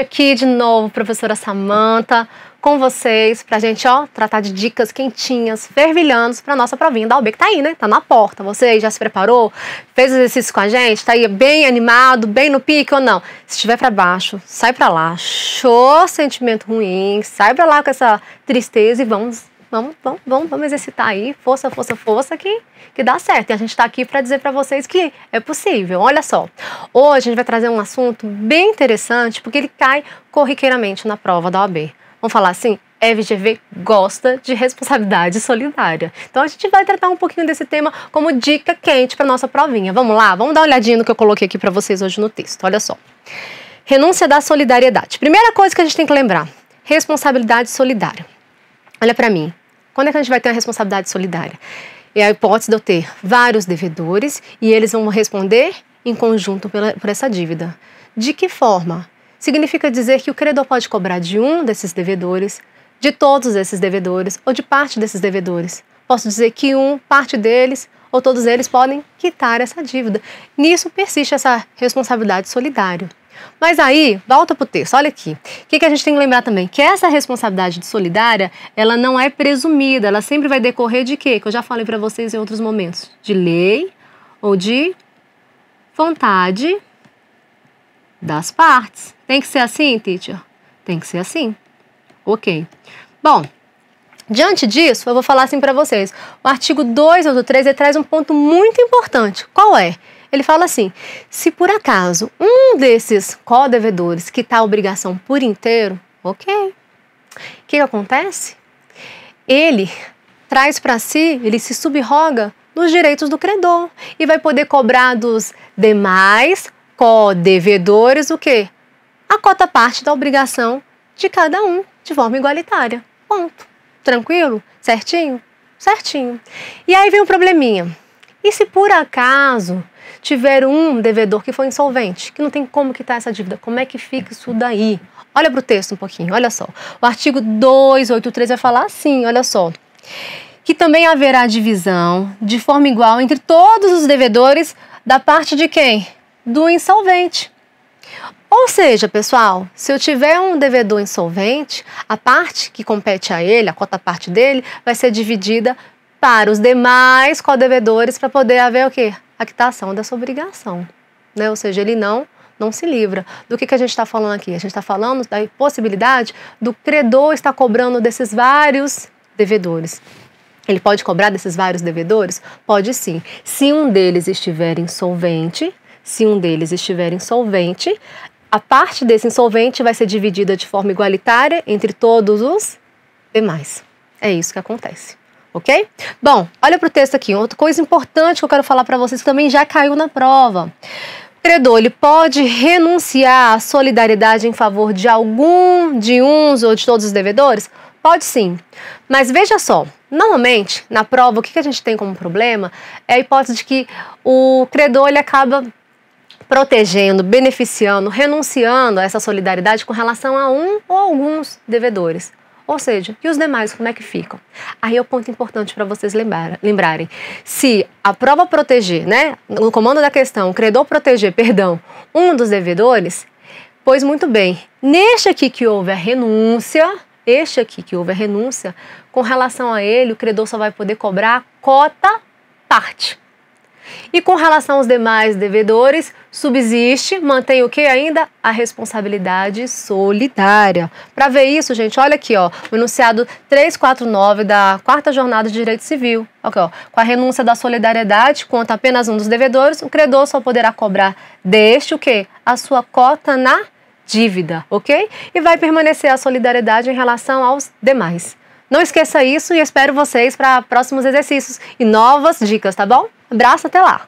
aqui de novo, professora Samanta, com vocês, pra gente, ó, tratar de dicas quentinhas, fervilhando pra nossa provinha da UB, que tá aí, né? Tá na porta. Você já se preparou? Fez exercício com a gente? Tá aí bem animado, bem no pique ou não? Se estiver pra baixo, sai pra lá. Show sentimento ruim, sai pra lá com essa tristeza e vamos Vamos, vamos, vamos, vamos exercitar aí, força, força, força, que, que dá certo. E a gente está aqui para dizer para vocês que é possível. Olha só, hoje a gente vai trazer um assunto bem interessante, porque ele cai corriqueiramente na prova da OAB. Vamos falar assim? FGV gosta de responsabilidade solidária. Então a gente vai tratar um pouquinho desse tema como dica quente para nossa provinha. Vamos lá, vamos dar uma olhadinha no que eu coloquei aqui para vocês hoje no texto. Olha só. Renúncia da solidariedade. Primeira coisa que a gente tem que lembrar: responsabilidade solidária. Olha para mim. Quando é que a gente vai ter uma responsabilidade solidária? É a hipótese de eu ter vários devedores e eles vão responder em conjunto pela, por essa dívida. De que forma? Significa dizer que o credor pode cobrar de um desses devedores, de todos esses devedores ou de parte desses devedores. Posso dizer que um, parte deles ou todos eles podem quitar essa dívida. Nisso persiste essa responsabilidade solidária. Mas aí, volta para o texto, olha aqui. O que, que a gente tem que lembrar também? Que essa responsabilidade solidária, ela não é presumida, ela sempre vai decorrer de quê? Que eu já falei para vocês em outros momentos. De lei ou de vontade das partes. Tem que ser assim, teacher? Tem que ser assim. Ok. Bom, diante disso, eu vou falar assim para vocês. O artigo 2 ou do 3 traz um ponto muito importante. Qual é? Ele fala assim: se por acaso um desses co-devedores quitar tá a obrigação por inteiro, ok. O que, que acontece? Ele traz para si, ele se subroga nos direitos do credor e vai poder cobrar dos demais co-devedores o quê? A cota parte da obrigação de cada um de forma igualitária. Ponto. Tranquilo? Certinho? Certinho. E aí vem um probleminha. E se por acaso tiver um devedor que foi insolvente, que não tem como quitar essa dívida, como é que fica isso daí? Olha para o texto um pouquinho, olha só. O artigo 283 vai falar assim, olha só. Que também haverá divisão de forma igual entre todos os devedores da parte de quem? Do insolvente. Ou seja, pessoal, se eu tiver um devedor insolvente, a parte que compete a ele, a cota parte dele, vai ser dividida para os demais co-devedores para poder haver o quê? A quitação dessa obrigação. Né? Ou seja, ele não não se livra. Do que, que a gente está falando aqui? A gente está falando da possibilidade do credor estar cobrando desses vários devedores. Ele pode cobrar desses vários devedores? Pode sim. Se um deles estiver insolvente, se um deles estiver insolvente, a parte desse insolvente vai ser dividida de forma igualitária entre todos os demais. É isso que acontece ok? Bom, olha para o texto aqui. Outra coisa importante que eu quero falar para vocês que também já caiu na prova. O credor, ele pode renunciar à solidariedade em favor de algum, de uns ou de todos os devedores? Pode sim. Mas veja só, normalmente na prova o que a gente tem como problema é a hipótese de que o credor ele acaba protegendo, beneficiando, renunciando a essa solidariedade com relação a um ou alguns devedores. Ou seja, e os demais como é que ficam? Aí é o ponto importante para vocês lembrar, lembrarem. Se a prova proteger, né, no comando da questão, credor proteger, perdão, um dos devedores, pois muito bem, neste aqui que houve a renúncia, este aqui que houve a renúncia, com relação a ele, o credor só vai poder cobrar cota parte. E com relação aos demais devedores, subsiste, mantém o que ainda? A responsabilidade solidária. Para ver isso, gente, olha aqui, ó, o enunciado 349 da quarta jornada de direito civil. Okay, ó, com a renúncia da solidariedade contra apenas um dos devedores, o credor só poderá cobrar deste o quê? A sua cota na dívida, ok? E vai permanecer a solidariedade em relação aos demais. Não esqueça isso e espero vocês para próximos exercícios e novas dicas, tá bom? Abraço, até lá!